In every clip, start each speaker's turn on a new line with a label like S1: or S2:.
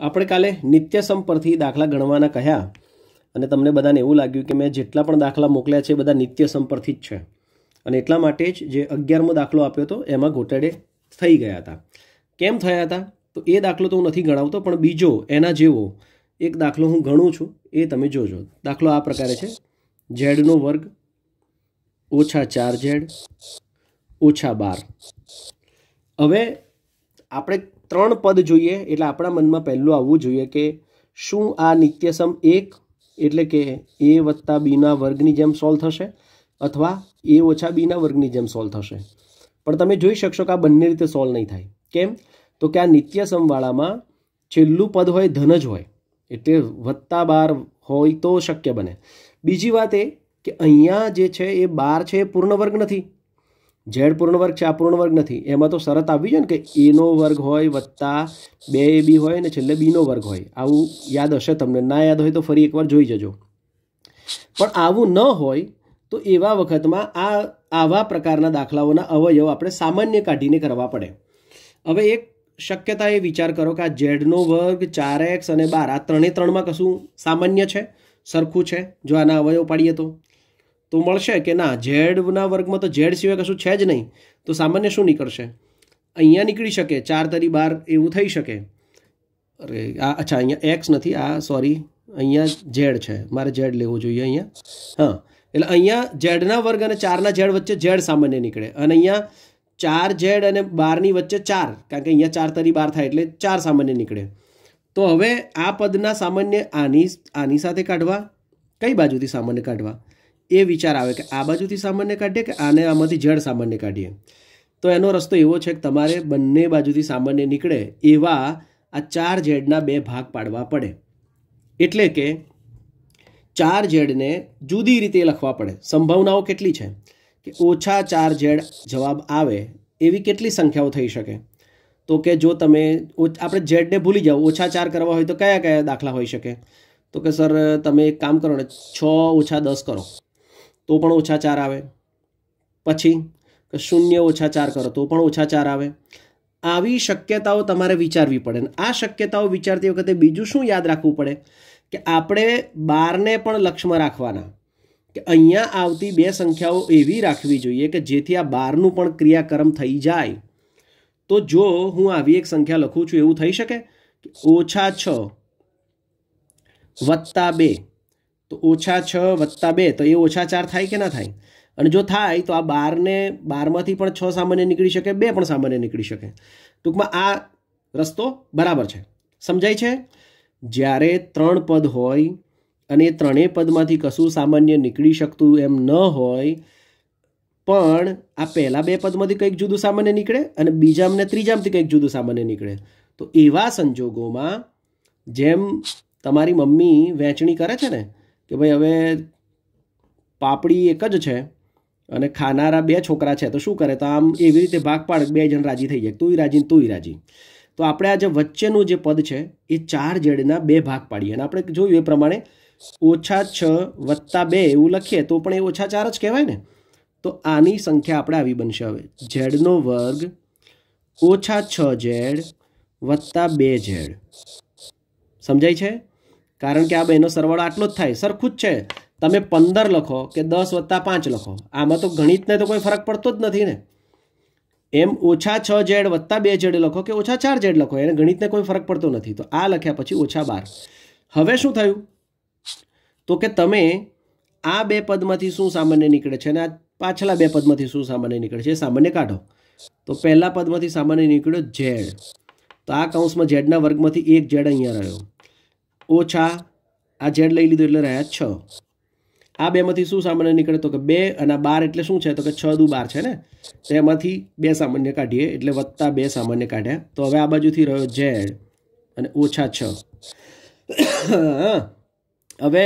S1: આપણે કાલે નિત્યસમ પરથી દાખલા ગણવાના કહ્યા અને તમને બધાને એવું લાગ્યું કે મેં જેટલા પણ દાખલા મોકલ્યા છે બધા નિત્યસમ પરથી જ છે અને એટલા માટે જ જે અગિયારમો દાખલો આપ્યો હતો એમાં ઘોટાડે થઈ ગયા હતા કેમ થયા હતા તો એ દાખલો તો હું નથી ગણાવતો પણ બીજો એના જેવો એક દાખલો હું ગણું છું એ તમે જોજો દાખલો આ પ્રકારે છે ઝેડનો વર્ગ ઓછા ચાર ઝેડ ઓછા બાર હવે આપણે ત્રણ પદ જોઈએ એટલે આપણા મનમાં પહેલું આવવું જોઈએ કે શું આ નિત્યસમ એક એટલે કે એ વત્તા બીના વર્ગની જેમ સોલ્વ થશે અથવા એ ઓછા બીના વર્ગની જેમ સોલ્વ થશે પણ તમે જોઈ શકશો કે આ બંને રીતે સોલ્વ નહીં થાય કેમ તો કે આ નિત્યસમવાળામાં છેલ્લું પદ હોય ધન જ હોય એટલે વત્તા બાર હોય તો શક્ય બને બીજી વાત એ કે અહીંયા જે છે એ બાર છે એ પૂર્ણ વર્ગ નથી ઝેડ પૂર્ણ વર્ગ છે આ પૂર્ણ વર્ગ નથી એમાં તો શરત આપવી જોઈએ ને કે એનો વર્ગ હોય વત્તા બે એ બી હોય ને છેલ્લે બીનો વર્ગ હોય આવું યાદ હશે તમને ના યાદ હોય તો ફરી એકવાર જોઈ જજો પણ આવું ન હોય તો એવા વખતમાં આ આવા પ્રકારના દાખલાઓના અવયવ આપણે સામાન્ય કાઢીને કરવા પડે હવે એક શક્યતા એ વિચાર કરો કે આ ઝેડનો વર્ગ ચાર એક્સ અને બાર આ ત્રણે ત્રણમાં કશું સામાન્ય છે સરખું છે જો આના અવયવ પાડીએ તો તો મળશે કે ના ઝેડના વર્ગમાં તો ઝેડ સિવાય કશું છે જ નહીં તો સામાન્ય શું નીકળશે અહીંયા નીકળી શકે ચાર તરી બાર એવું થઈ શકે અરે આ અચ્છા અહીંયા એક્સ નથી આ સોરી અહીંયા ઝેડ છે મારે ઝેડ લેવો જોઈએ અહીંયા હા એટલે અહીંયા ઝેડના વર્ગ અને ચારના ઝેડ વચ્ચે ઝેડ સામાન્ય નીકળે અને અહીંયા ચાર ઝેડ અને બારની વચ્ચે ચાર કારણ કે અહીંયા ચાર તરી બાર થાય એટલે ચાર સામાન્ય નીકળે તો હવે આ પદના સામાન્ય આની આની સાથે કાઢવા કઈ બાજુથી સામાન્ય કાઢવા એ વિચાર આવે કે આ બાજુથી સામાન્ય કાઢીએ કે આને આમાંથી જળ સામાન્ય કાઢીએ તો એનો રસ્તો એવો છે કે તમારે બંને બાજુથી સામાન્ય નીકળે એવા આ ચાર ઝેડના બે ભાગ પાડવા પડે એટલે કે ચાર ઝેડને જુદી રીતે લખવા પડે સંભાવનાઓ કેટલી છે કે ઓછા ચાર ઝેડ જવાબ આવે એવી કેટલી સંખ્યાઓ થઈ શકે તો કે જો તમે આપણે ઝેડને ભૂલી જાઓ ઓછા ચાર કરવા હોય તો કયા કયા દાખલા હોઈ શકે તો કે સર તમે એક કામ કરો ને છ ઓછા દસ કરો તો પણ ઓછા ચાર આવે પછી શૂન્ય ઓછા ચાર કરો તો પણ ઓછા ચાર આવે આવી શક્યતાઓ તમારે વિચારવી પડે ને આ શક્યતાઓ વિચારતી વખતે બીજું શું યાદ રાખવું પડે કે આપણે બારને પણ લક્ષ્યમાં રાખવાના કે અહીંયા આવતી બે સંખ્યાઓ એવી રાખવી જોઈએ કે જેથી આ બારનું પણ ક્રિયાક્રમ થઈ જાય તો જો હું આવી એક સંખ્યા લખું છું એવું થઈ શકે કે ઓછા છ વત્તા બે તો ઓછા છ વત્તા બે તો એ ઓછા ચાર થાય કે ના થાય અને જો થાય તો આ બારને બારમાંથી પણ છ સામાન્ય નીકળી શકે બે પણ સામાન્ય નીકળી શકે ટૂંકમાં આ રસ્તો બરાબર છે સમજાય છે જ્યારે ત્રણ પદ હોય અને ત્રણેય પદમાંથી કશું સામાન્ય નીકળી શકતું એમ ન હોય પણ આ પહેલાં બે પદમાંથી કંઈક જુદું સામાન્ય નીકળે અને બીજા અને ત્રીજામાંથી કંઈક જુદું સામાન્ય નીકળે તો એવા સંજોગોમાં જેમ તમારી મમ્મી વહેંચણી કરે છે ને કે ભાઈ હવે પાપડી એક જ છે અને ખાનારા બે છોકરા છે તો શું કરે તો આમ એવી રીતે ભાગ પાડ બે જણ રાજી થઈ જાય તુંય રાજી તુંય રાજી તો આપણે આ જે વચ્ચેનું જે પદ છે એ ચાર જેડના બે ભાગ પાડીએ અને આપણે જોયું એ પ્રમાણે ઓછા છ વત્તા બે એવું લખીએ તો પણ એ ઓછા ચાર જ કહેવાય ને તો આની સંખ્યા આપણે આવી બનશે હવે ઝેડનો વર્ગ ઓછા છ ઝેડ વત્તા બે ઝેડ સમજાય છે કારણ કે આ બેનો સરવાળો આટલો જ થાય સરખું જ છે તમે પંદર લખો કે દસ વત્તા પાંચ લખો આમાં તો ગણિતને તો કોઈ ફરક પડતો જ નથી ને એમ ઓછા છ ઝેડ વત્તા બે ઝેડ લખો કે ઓછા ચાર ઝેડ લખો એને ગણિતને કોઈ ફરક પડતો નથી તો આ લખ્યા પછી ઓછા બાર હવે શું થયું તો કે તમે આ બે પદમાંથી શું સામાન્ય નીકળે છે અને આ પાછલા બે પદમાંથી શું સામાન્ય નીકળે છે એ સામાન્ય કાઢો તો પહેલા પદમાંથી સામાન્ય નીકળ્યો ઝેડ તો આ કૌંસમાં ઝેડના વર્ગમાંથી એક ઝેડ અહીંયા રહ્યો ઓછા આ ઝેડ લઈ લીધું એટલે રહ્યા છ આ બેમાંથી શું સામાન્ય નીકળે તો કે બે અને બાર એટલે શું છે તો કે છ દુ બાર છે ને તો બે સામાન્ય કાઢીએ એટલે વત્તા બે સામાન્ય કાઢ્યા તો હવે આ બાજુથી રહ્યો ઝેડ અને ઓછા છ હવે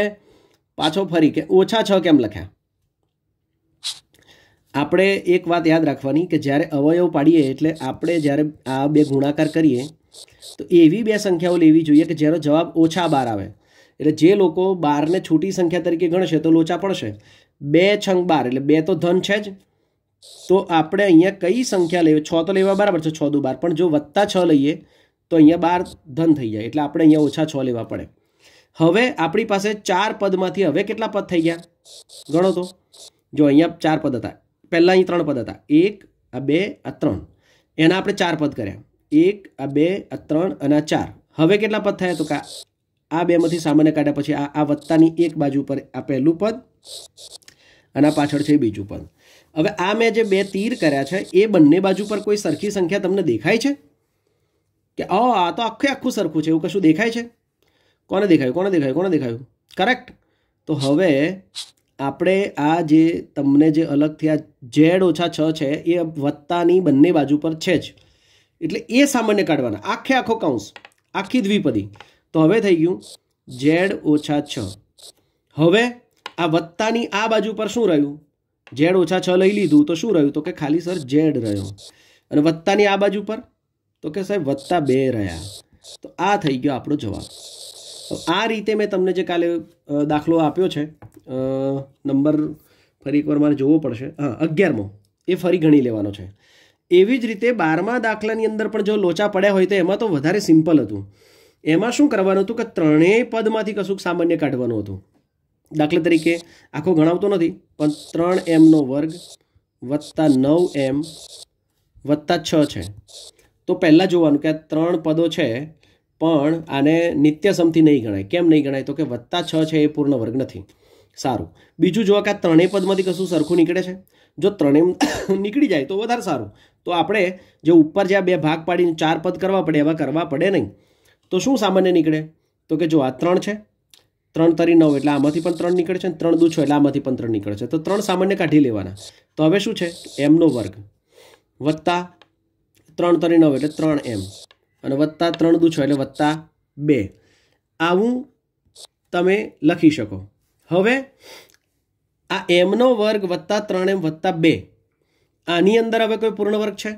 S1: પાછો ફરી કે ઓછા છ કેમ લખ્યા આપણે એક વાત યાદ રાખવાની કે જ્યારે અવયવ પાડીએ એટલે આપણે જ્યારે આ બે ગુણાકાર કરીએ તો એવી બે સંખ્યાઓ લેવી જોઈએ કે જેનો જવાબ ઓછા બાર આવે એટલે જે લોકો બારને છૂટી સંખ્યા તરીકે ગણશે તો લોચા પડશે બે છંગ બાર એટલે બે તો ધન છે જ તો આપણે અહીંયા કઈ સંખ્યા લેવી છ તો લેવા બરાબર છે છ દુ બાર પણ જો વત્તા છ લઈએ તો અહીંયા બાર ધન થઈ જાય એટલે આપણે અહીંયા ઓછા છ લેવા પડે હવે આપણી પાસે ચાર પદમાંથી હવે કેટલા પદ થઈ ગયા ગણો તો જો અહીંયા ચાર પદ હતા પહેલાં અહીં ત્રણ પદ હતા એક આ બે આ ત્રણ એના આપણે ચાર પદ કર્યા એક આ બે આ ત્રણ અને આ ચાર હવે કેટલા પદ થયા તો કા આ બેમાંથી સામાન્ય કાઢ્યા પછી આ આ વત્તાની એક બાજુ પર આ પહેલું પદ આના પાછળ છે બીજું પદ હવે આ મેં જે બે તીર કર્યા છે એ બંને બાજુ પર કોઈ સરખી સંખ્યા તમને દેખાય છે કે ઓ આ તો આખું આખું સરખું છે એવું કશું દેખાય છે કોને દેખાયું કોને દેખાયું કોને દેખાયું કરેક્ટ તો હવે આપણે આ જે તમને જે અલગથી આ ઝેડ ઓછા છ છે એ વત્તાની બંને બાજુ પર છે જ એટલે એ સામાન્ય કાઢવાના આખે આખો કાઉન્સ આખી દ્વિપદી તો હવે થઈ ગયું ઝેડ ઓછા છ હવે આ વત્તાની આ બાજુ પર શું રહ્યું ઝેડ ઓછા છ લઈ લીધું તો શું રહ્યું તો કે ખાલી સર ઝેડ રહ્યો અને વત્તાની આ બાજુ પર તો કે સાહેબ વત્તા બે રહ્યા તો આ થઈ ગયો આપણો જવાબ તો આ રીતે મેં તમને જે કાલે દાખલો આપ્યો છે નંબર ફરી એકવાર મારે જોવો પડશે હા અગિયારમો એ ફરી ગણી લેવાનો છે એવી જ રીતે બારમા દાખલાની અંદર પણ જો લોચા પડ્યા હોય તો એમાં તો વધારે સિમ્પલ હતું એમાં શું કરવાનું હતું કે ત્રણેય પદમાંથી કશુંક સામાન્ય કાઢવાનું હતું દાખલા તરીકે આખો ગણાવતો નથી પણ ત્રણ એમનો વર્ગ વત્તા નવ એમ વત્તા છ છે તો પહેલાં જોવાનું કે આ ત્રણ પદો છે પણ આને નિત્યસમથી નહીં ગણાય કેમ નહીં ગણાય તો કે વત્તા છ છે એ પૂર્ણ વર્ગ નથી સારું બીજું જોવા કે આ ત્રણેય પદમાંથી કશું સરખું નીકળે છે જો ત્રણેય નીકળી જાય તો વધારે સારું તો આપણે જે ઉપર જ્યાં બે ભાગ પાડીને ચાર પદ કરવા પડે એવા કરવા પડે નહીં તો શું સામાન્ય નીકળે તો કે જો આ ત્રણ છે ત્રણ તરી નવ એટલે આમાંથી પણ ત્રણ નીકળે છે ને ત્રણ દુ છ એટલે આમાંથી પણ ત્રણ નીકળે છે તો ત્રણ સામાન્ય કાઢી લેવાના તો હવે શું છે એમનો વર્ગ વત્તા ત્રણ તરી નવ એટલે ત્રણ એમ અને વત્તા ત્રણ દુ છ એટલે વત્તા બે આવું તમે લખી શકો હવે આ એમનો વર્ગ વત્તા ત્રણ એમ વત્તા બે આની અંદર હવે કોઈ પૂર્ણ વર્ગ છે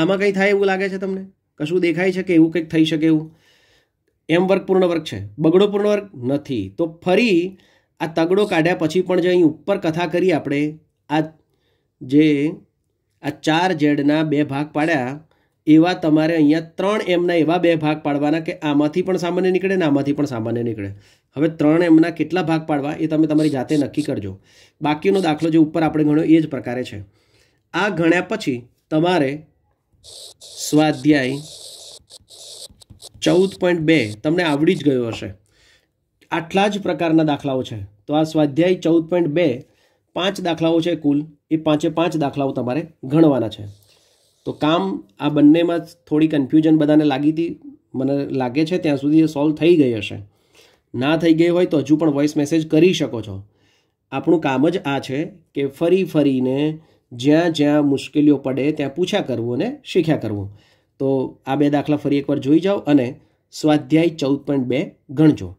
S1: આમાં કંઈ થાય એવું લાગે છે તમને કશું દેખાય છે કે એવું કંઈક થઈ શકે એવું એમ વર્ગ પૂર્ણ વર્ગ છે બગડો પૂર્ણ વર્ગ નથી તો ફરી આ તગડો કાઢ્યા પછી પણ જે અહીં ઉપર કથા કરી આપણે આ જે આ ચાર જેડના બે ભાગ પાડ્યા એવા તમારે અહીંયા ત્રણ એમના એવા બે ભાગ પાડવાના કે આમાંથી પણ સામાન્ય નીકળે ને આમાંથી પણ સામાન્ય નીકળે હવે ત્રણ એમના કેટલા ભાગ પાડવા એ તમે તમારી જાતે નક્કી કરજો બાકીનો દાખલો જે ઉપર આપણે ગણ્યો એ જ પ્રકારે છે આ ગણ્યા પછી તમારે સ્વાધ્યાય ચૌદ પોઈન્ટ બે તમને આવડી જ ગયો હશે આટલા જ પ્રકારના દાખલાઓ છે તો આ સ્વાધ્યાય ચૌદ પોઈન્ટ બે પાંચ દાખલાઓ છે કુલ એ પાંચે પાંચ દાખલાઓ તમારે ગણવાના છે તો કામ આ બંનેમાં થોડી કન્ફ્યુઝન બધાને લાગી હતી મને લાગે છે ત્યાં સુધી એ સોલ્વ થઈ ગઈ હશે ના થઈ ગઈ હોય તો હજુ પણ વોઇસ મેસેજ કરી શકો છો આપણું કામ જ આ છે કે ફરી ફરીને જ્યાં જ્યાં મુશ્કેલીઓ પડે ત્યાં પૂછ્યા કરવું અને શીખ્યા કરવું તો આ બે દાખલા ફરી એકવાર જોઈ જાઓ અને સ્વાધ્યાય ચૌદ પોઈન્ટ બે ગણજો